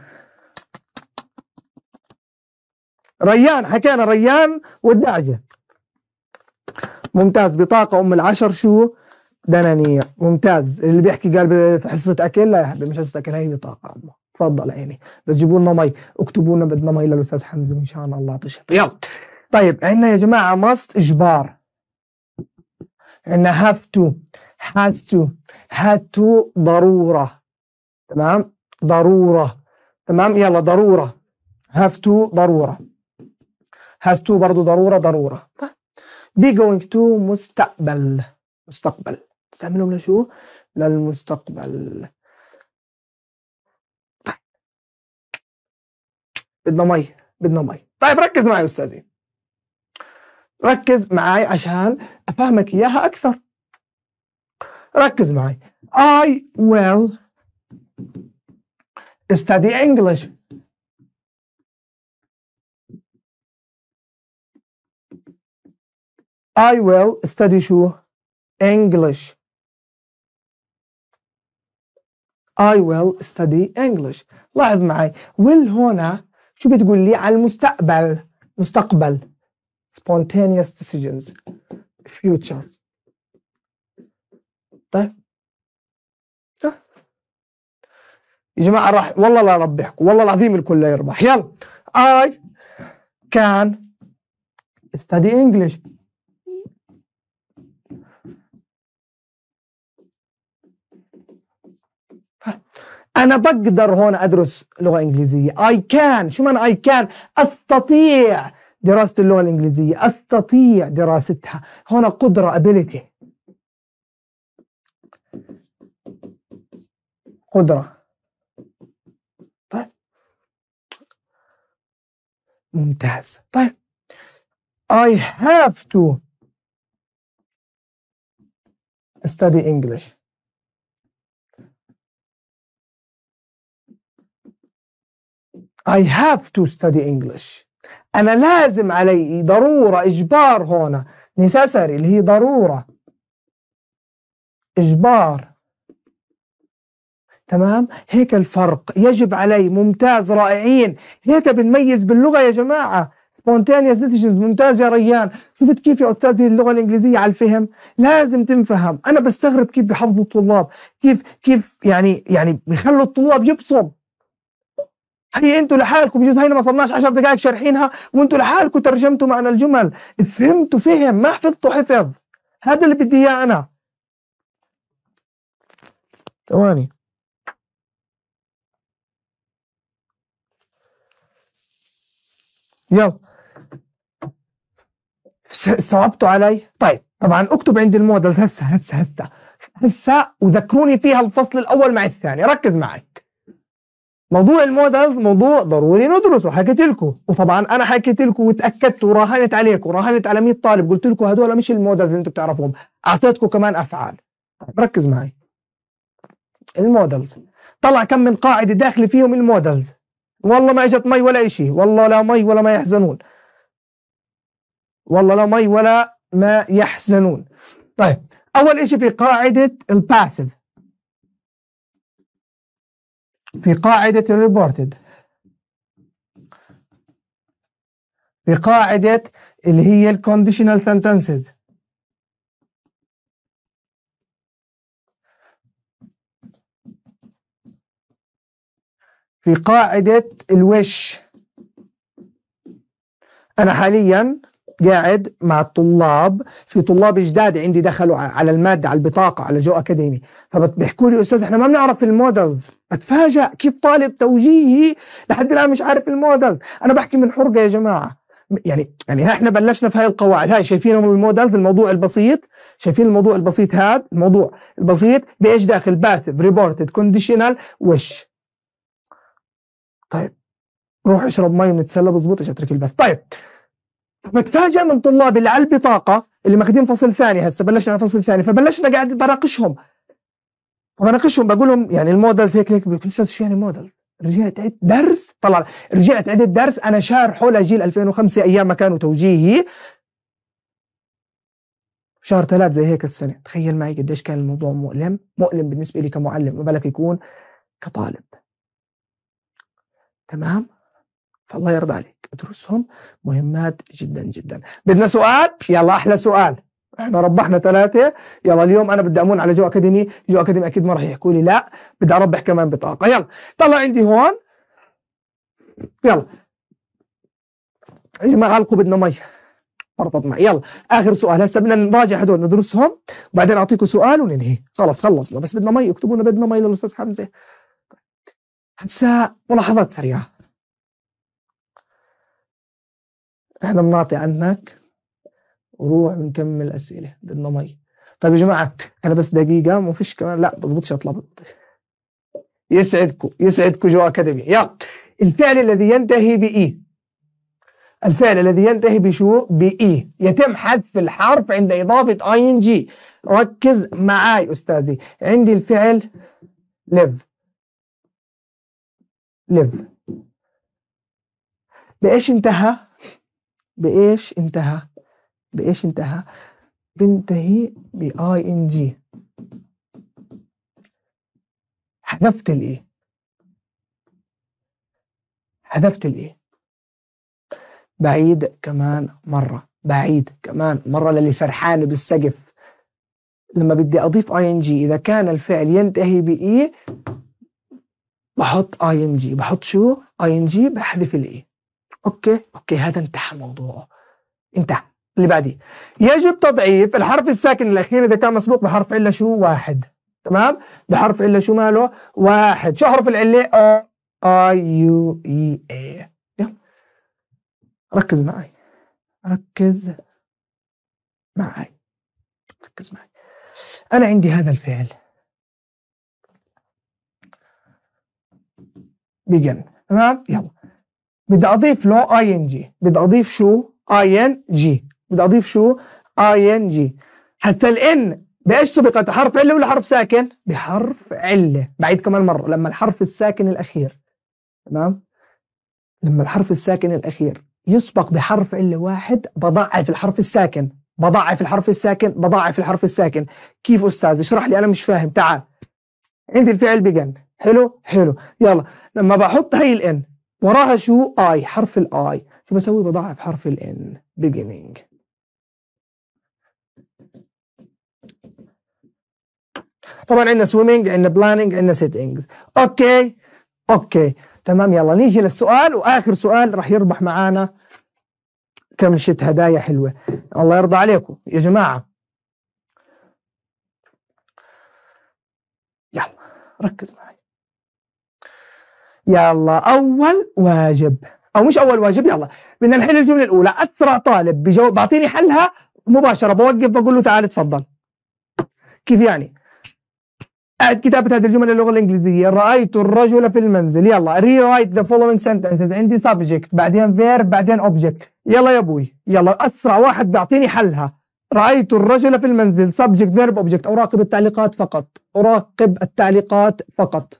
ريان حكينا ريان والدعجة ممتاز بطاقة أم العشر شو دنانير ممتاز اللي بيحكي قال في حصة أكل لا يا حبيبي مش حصة أكل هي بطاقة الله تفضل عيني بس جيبوا لنا مي اكتبوا لنا بدنا مي للأستاذ حمزة إن شاء الله تشط يلا طيب عندنا يا جماعة ماست إجبار عندنا هاف تو هاز تو هاد تو ضرورة تمام ضروره تمام يلا ضروره هاف تو ضروره هاز تو برضه ضروره ضروره طيب. be بي جوينج تو مستقبل مستقبل نستعملهم لشو؟ للمستقبل طيب. بدنا مي بدنا مي طيب ركز معي استاذي ركز معي عشان افهمك اياها اكثر ركز معي I will study English I will study شو English I will study English لاحظ معي will هنا شو بتقول لي على المستقبل مستقبل spontaneous decisions future طيب يا جماعه راح والله لا ربحكم والله العظيم الكل يربح يلا I can study English أنا بقدر هون أدرس لغة إنجليزية I can شو معنى I can أستطيع دراسة اللغة الإنجليزية أستطيع دراستها هنا قدرة ability قدرة ممتاز طيب I have to study English I have to study English أنا لازم علي ضرورة إجبار هنا necessary اللي هي ضرورة إجبار تمام هيك الفرق يجب علي ممتاز رائعين هيك بنميز باللغه يا جماعه سبونتينيوس نتيجنز ممتاز يا ريان شفت كيف يا استاذ هي اللغه الانجليزيه على الفهم لازم تنفهم انا بستغرب كيف بحفظوا الطلاب كيف كيف يعني يعني بيخلوا الطلاب يبصم هي انتوا لحالكم بجوز هينا ما صرناش 10 دقائق شارحينها وانتوا لحالكم ترجمتوا معنى الجمل فهمتوا فهم ما حفظتوا حفظ هذا اللي بدي اياه انا ثواني يلا استوعبتوا علي طيب طبعا اكتب عندي المودلز هسه هسه هسه هسه وذكروني فيها الفصل الاول مع الثاني ركز معي موضوع المودلز موضوع ضروري ندرسه حكيت لكم وطبعا انا حكيت لكم وتاكدت وراهنت عليكم وراهنت على 100 طالب قلت لكم هذول مش المودلز اللي انتم بتعرفوهم اعطيتكم كمان افعال طيب ركز معي المودلز طلع كم من قاعده داخله فيهم المودلز والله ما اجت مي ولا شيء والله لا مي ولا ما يحزنون والله لا مي ولا ما يحزنون طيب اول شيء في قاعده الباسف في قاعده الريبورتد في قاعده اللي هي الكونديشنال سنتنسز في قاعدة الوش أنا حاليا قاعد مع الطلاب في طلاب جداد عندي دخلوا على المادة على البطاقة على جو أكاديمي فبيحكوا لي أستاذ إحنا ما بنعرف المودلز بتفاجأ كيف طالب توجيهي لحد الآن مش عارف المودلز أنا بحكي من حرقة يا جماعة يعني يعني احنا بلشنا في هاي القواعد هاي شايفينهم المودلز الموضوع البسيط شايفين الموضوع البسيط هذا الموضوع البسيط بايش داخل باث ريبورتد كونديشنال وش طيب روح اشرب مي ونتسلى بظبط اترك البث طيب بتفاجئ من طلابي اللي على البطاقه اللي ماخذين فصل ثاني هسه بلشنا فصل ثاني فبلشنا قاعد بناقشهم فبناقشهم بقول لهم يعني المودلز هيك هيك بيقول شو يعني مودل؟ رجعت عدت درس طلع رجعت عدت درس انا شارحه لجيل 2005 ايام ما كانوا توجيهي شهر ثلاث زي هيك السنه تخيل معي قديش كان الموضوع مؤلم مؤلم بالنسبه لي كمعلم ما بالك يكون كطالب تمام فالله يرضى عليك ادرسهم مهمات جدا جدا بدنا سؤال يلا احلى سؤال احنا ربحنا ثلاثة يلا اليوم انا بدي امون على جو اكاديمي جو اكاديمي اكيد ما راح يحكوا لي لا بدي اربح كمان بطاقة يلا طلع عندي هون يلا يا جماعة علقوا بدنا مي فرطت معي يلا اخر سؤال هسه بدنا نراجع هدول ندرسهم وبعدين اعطيكم سؤال وننهي خلص خلصنا بس بدنا مي اكتبوا لنا بدنا مي للاستاذ حمزه هسا ملاحظات سريعه احنا بنعطي عنك وروح بنكمل اسئله بدنا مي طيب يا جماعه انا بس دقيقه ما فيش كمان لا بضبطش اطلب يسعدكم يسعدكم جو اكاديمي يلا الفعل الذي ينتهي بإي الفعل الذي ينتهي بشو بإي يتم حذف الحرف عند إضافة أي إن جي ركز معاي أستاذي عندي الفعل live لب بإيش انتهى بإيش انتهى بإيش انتهى بنتهي بـ إن جي حذفت الإي e. حذفت الإي e. بعيد كمان مرة بعيد كمان مرة للي سرحان بالسقف لما بدي أضيف آي إن جي إذا كان الفعل ينتهي بإي e، بحط اي ان جي بحط شو اي ان جي بحذف الاي e. اوكي اوكي هذا انتهى موضوعه انتهى اللي بعدي يجب تضعيف الحرف الساكن الاخير اذا كان مسبوق بحرف الا شو واحد تمام بحرف الا شو ماله واحد شو حرف العله اي يو اي اي ركز معي ركز معي ركز معي انا عندي هذا الفعل بيجن تمام يلا بدي اضيف له اي ان جي بدي اضيف شو اي ان جي بدي اضيف شو اي ان جي حتى الان بايش سبقت حرف عله ولا حرف ساكن بحرف عله بعيد كمان مره لما الحرف الساكن الاخير تمام لما الحرف الساكن الاخير يسبق بحرف عله واحد بضعف الحرف الساكن بضعف الحرف الساكن بضعف الحرف الساكن كيف استاذ اشرح لي انا مش فاهم تعال عندي الفعل بيجن حلو حلو يلا لما بحط هي الان وراها شو اي حرف الاي شو بسوي بضاعف حرف الان beginning طبعا عندنا سويمنج عندنا planning عندنا سيتنج اوكي اوكي تمام يلا نيجي للسؤال واخر سؤال راح يربح معانا كم شت هدايا حلوه الله يرضى عليكم يا جماعه يلا ركز معي يلا اول واجب او مش اول واجب يلا بدنا نحل الجمله الاولى اسرع طالب بجو بعطيني حلها مباشره بوقف بقول له تعال تفضل كيف يعني قاعد كتابة هذه الجمل اللغة الإنجليزية رأيت الرجل في المنزل يلا ري رايت ذا فولوينج سنتنسز عندي سبجكت بعدين فيرب بعدين أوبجكت يلا يا أبوي يلا أسرع واحد بيعطيني حلها رأيت الرجل في المنزل سبجكت فيرب أوبجكت أراقب التعليقات فقط أراقب التعليقات فقط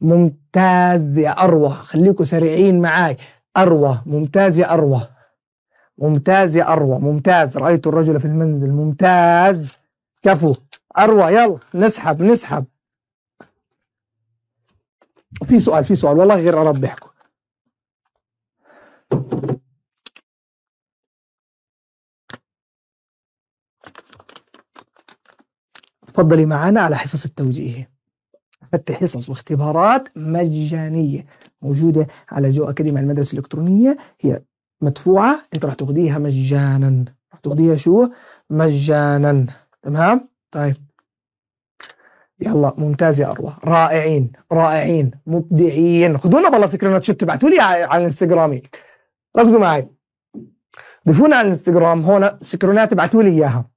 ممتاز يا أروى خليكم سريعين معاي أروى ممتاز يا أروى ممتاز يا أروى ممتاز رأيت الرجل في المنزل ممتاز كفو أروى يلا نسحب نسحب في سؤال في سؤال والله غير أربحكم تفضلي معنا على حصص التوجيهي حتى حصص واختبارات مجانيه موجوده على جو اكاديمي على المدرسه الالكترونيه هي مدفوعه انت راح تاخذيها مجانا راح تاخذيها شو مجانا تمام طيب يلا ممتاز يا اروى رائعين رائعين مبدعين خذوا لنا بالله سكرينات شوت تبعتوا لي على الانستغرامي ركزوا معي ضيفونا على الانستغرام هون سكرونات ابعتوا لي اياها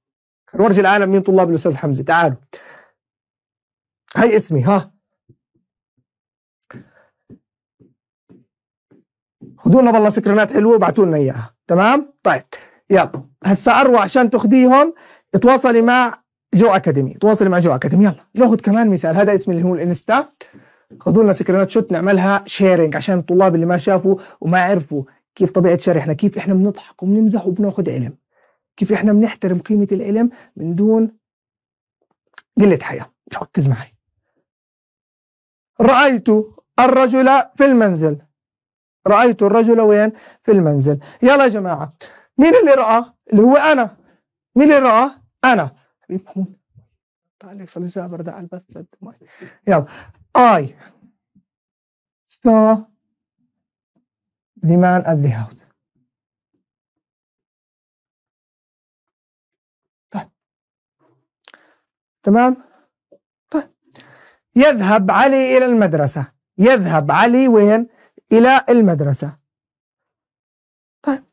نورجي العالم مين طلاب الاستاذ حمزه تعالوا هاي اسمي ها خذوا لنا والله سكرينات حلوه وابعثوا لنا اياها تمام طيب يلا هسا اروى عشان تاخذيهم تواصلي مع جو اكاديمي تواصلي مع جو اكاديمي يلا ناخذ كمان مثال هذا اسمي اللي هو الانستا خذوا لنا سكرينات شوت نعملها شيرنج عشان الطلاب اللي ما شافوا وما عرفوا كيف طبيعه شرحنا كيف احنا بنضحك وبنمزح وبناخذ علم كيف احنا بنحترم قيمه العلم من دون قله حياه ركز معي رأيت الرجل في المنزل رأيت الرجل وين في المنزل يلا يا جماعة مين اللي رأى اللي هو أنا مين اللي رأى أنا حبيبكم صلي الزابر دع على يلا I saw the man at the house طيب تمام يذهب علي إلى المدرسة يذهب علي وين إلى المدرسة طيب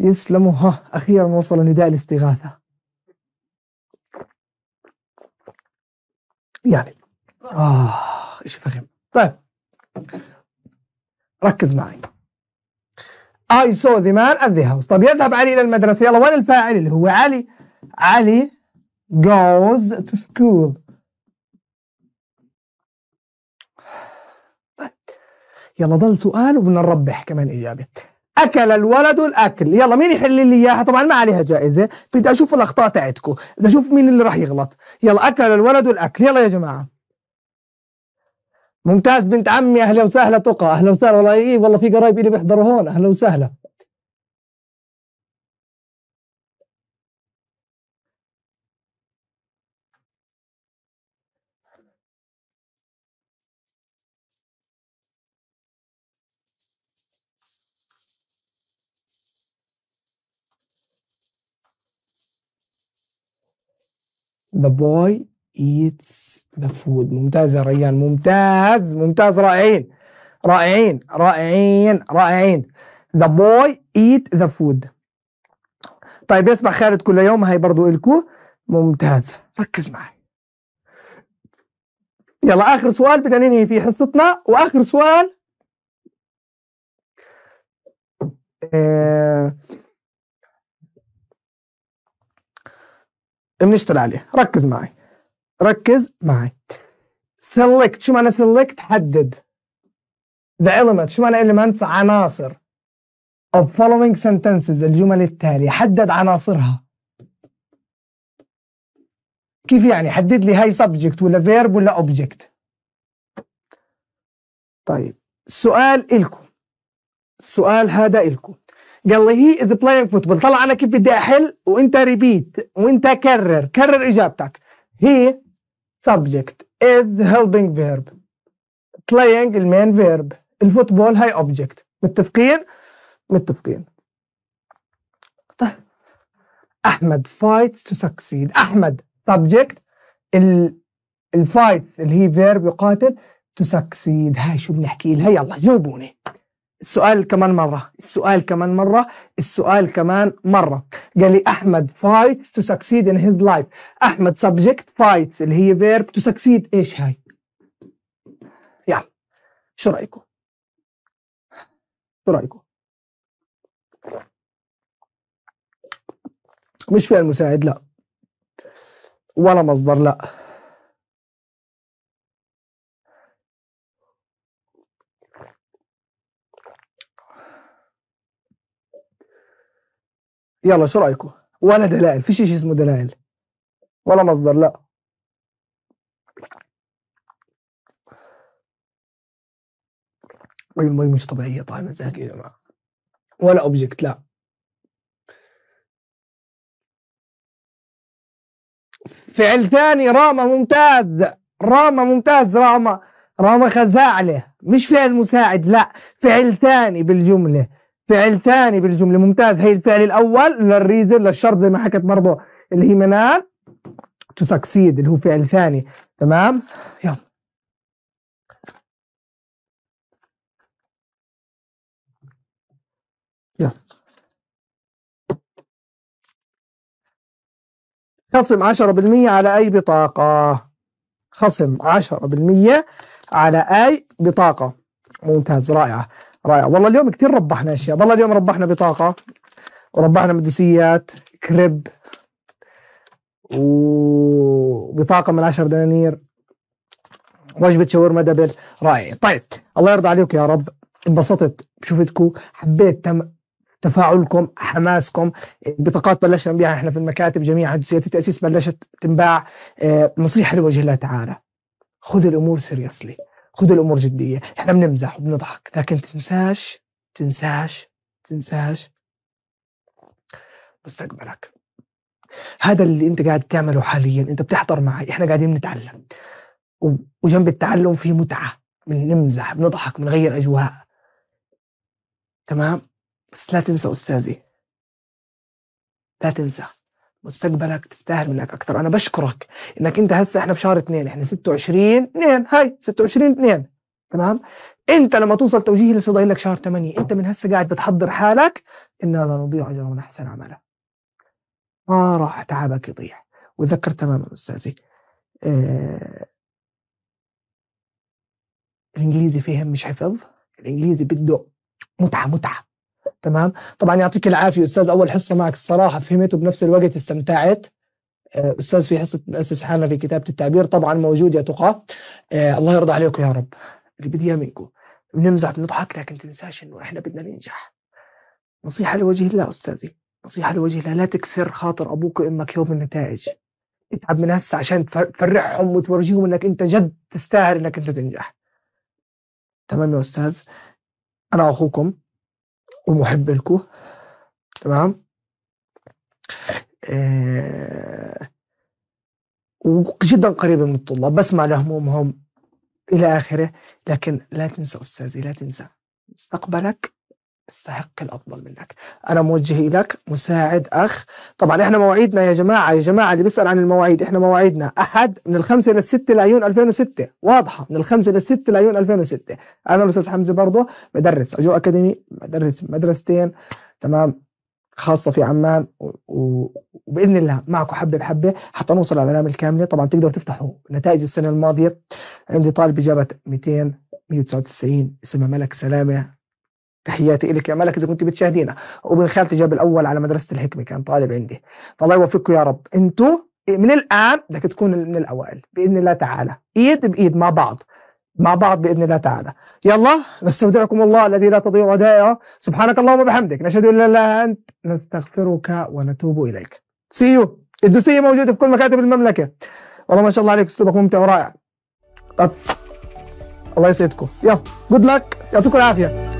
يسلموا ها أخيرا وصل نداء الاستغاثة يعني آه إيش فخم طيب ركز معي I saw the man at the house طيب يذهب علي إلى المدرسة يلا وين الفاعل اللي هو علي علي goes to school يلا ضل سؤال وبنربح كمان اجابه اكل الولد الاكل يلا مين يحل لي اياها طبعا ما عليها جائزه بدي اشوف الاخطاء تاعتكم بدي اشوف مين اللي راح يغلط يلا اكل الولد الاكل يلا يا جماعه ممتاز بنت عمي اهلا وسهلا تقى اهلا وسهلا والله إيه والله في قرايب إلي بيحضروا هون اهلا وسهلا The boy eats the food ممتاز يا ريان ممتاز ممتاز رائعين رائعين رائعين رائعين The boy eat the food طيب يسمع خالد كل يوم هاي برضو إلكو ممتاز ركز معي يلا آخر سؤال بدنا ننهي فيه حصتنا وآخر سؤال آه بنشتغل عليه ركز معي ركز معي select شو معنى select حدد the element شو معنى elements عناصر of following sentences الجمل التالية حدد عناصرها كيف يعني حدد لي هاي subject ولا verb ولا object طيب سؤال إلكم السؤال هذا إلكم قال لي هي از بلاينج فوتبول طلع انا كيف بدي احل وانت ريبيت وانت كرر كرر اجابتك هي سبجكت از هيلبينج فيرب بلاينج المين فيرب الفوتبول هاي اوبجكت متفقين متفقين طيب احمد فايتس تو سكسيد احمد ال الفايت اللي هي فيرب يقاتل تو سكسيد هاي شو بنحكي لها يلا جاوبوني السؤال كمان مرة السؤال كمان مرة السؤال كمان مرة قال لي أحمد فايت تو سكسيد إن هيز لايف أحمد سبجكت فايت اللي هي فيرب تو سكسيد إيش هاي يلا شو رأيكم شو رأيكم مش فعل مساعد لا ولا مصدر لا يلا شو رايكم ولا دلائل في شيء اسمه دلائل ولا مصدر لا أيوة، المي مش طبيعيه طعمها زاكي يا جماعه ولا اوبجكت لا فعل ثاني راما ممتاز راما ممتاز راما راما خزاعله مش فعل مساعد لا فعل ثاني بالجمله فعل ثاني بالجمله ممتاز هي الفعل الاول للريزن للشرط زي ما حكت برضه اللي هي منال تو سكسيد اللي هو فعل ثاني تمام يلا يلا خصم 10% على أي بطاقة خصم 10% على أي بطاقة ممتاز رائعة رائع والله اليوم كثير ربحنا اشياء والله اليوم ربحنا بطاقه وربحنا مدوسيات كريب وبطاقه من 10 دنانير وجبه شاورما دبل رائع طيب الله يرضى عليكم يا رب انبسطت بشوفتكم حبيت تم تفاعلكم حماسكم البطاقات بلشنا نبيعها احنا في المكاتب جميع جزئيات التاسيس بلشت تنباع آه، نصيحه لوجه الله تعالى خذ الامور سيريسلي خذ الامور جديه احنا بنمزح وبنضحك لكن تنساش تنساش تنساش مستقبلك هذا اللي انت قاعد تعمله حاليا انت بتحضر معي احنا قاعدين نتعلم وجنب التعلم في متعه بنمزح بنضحك بنغير اجواء تمام بس لا تنسى استاذي لا تنسى مستقبلك بيستاهل منك اكثر انا بشكرك انك انت هسه احنا بشهر اثنين احنا 26 2 هاي 26 2 تمام انت لما توصل توجيهي لسه ضايل لك شهر 8 انت من هسه قاعد بتحضر حالك ان لا نضيع اجر من احسن عمله ما راح تعبك يضيع وتذكر تماما استاذي آه الانجليزي فيهم مش حفظ الانجليزي بده متعه متعه تمام طبعا يعطيك العافيه استاذ اول حصه معك الصراحه فهمت وبنفس الوقت استمتعت آه، استاذ في حصه مؤسس حالنا في كتابه التعبير طبعا موجود يا تقى آه، الله يرضى عليكم يا رب اللي بدي اياه منكم بنمزح بنضحك لكن تنساش انه احنا بدنا ننجح نصيحه لوجه الله استاذي نصيحه لوجه الله لا تكسر خاطر ابوك وامك يوم النتائج اتعب من هسه عشان تفرحهم وتورجيهم انك انت جد تستاهل انك انت تنجح تمام يا استاذ انا اخوكم ومحب لكم تمام آه وجدا قريبة من الطلاب بسمع لهمومهم إلى آخره لكن لا تنسى أستاذي لا تنسى مستقبلك استحق الافضل منك انا موجه لك مساعد اخ طبعا احنا مواعيدنا يا جماعه يا جماعه اللي بيسال عن المواعيد احنا مواعيدنا احد من الخمسه الى السته لعيون 2006 واضحه من الخمسه الى السته لعيون 2006 انا الاستاذ حمزه برضه بدرس اجو اكاديمي بدرس مدرستين تمام خاصه في عمان و... و... وباذن الله معكم حبه بحبه حتى نوصل الاعلام الكامله طبعا تقدروا تفتحوا نتائج السنه الماضيه عندي طالب اجابه 200 199 اسمها ملك سلامه تحياتي لك يا ملك اذا كنت بتشاهدينا وابن خالتي جاب الاول على مدرسه الحكمه كان طالب عندي فالله يوفقكم يا رب انتم من الان بدك تكون من الاوائل باذن الله تعالى ايد بايد مع بعض مع بعض باذن الله تعالى يلا نستودعكم الله الذي لا تضيع ودائعه سبحانك اللهم وبحمدك نشهد ان لا اله انت نستغفرك ونتوب اليك سيو الدوسيه موجوده في كل مكاتب المملكه والله ما شاء الله عليك اسلوبك ممتع ورائع طب الله يسعدكم يلا جود لك يعطيكم العافيه